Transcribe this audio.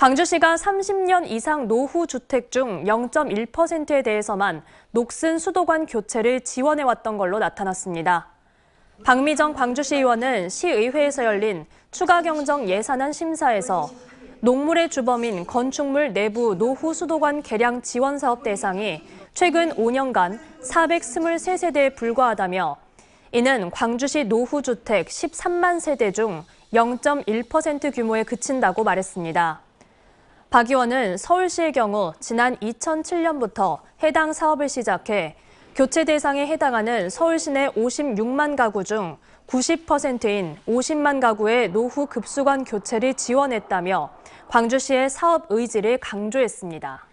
광주시가 30년 이상 노후 주택 중 0.1%에 대해서만 녹슨 수도관 교체를 지원해왔던 걸로 나타났습니다. 박미정 광주시 의원은 시의회에서 열린 추가경정 예산안 심사에서 농물의 주범인 건축물 내부 노후 수도관 개량 지원 사업 대상이 최근 5년간 423세대에 불과하다며 이는 광주시 노후주택 13만 세대 중 0.1% 규모에 그친다고 말했습니다. 박 의원은 서울시의 경우 지난 2007년부터 해당 사업을 시작해 교체 대상에 해당하는 서울시 내 56만 가구 중 90%인 50만 가구의 노후 급수관 교체를 지원했다며 광주시의 사업 의지를 강조했습니다.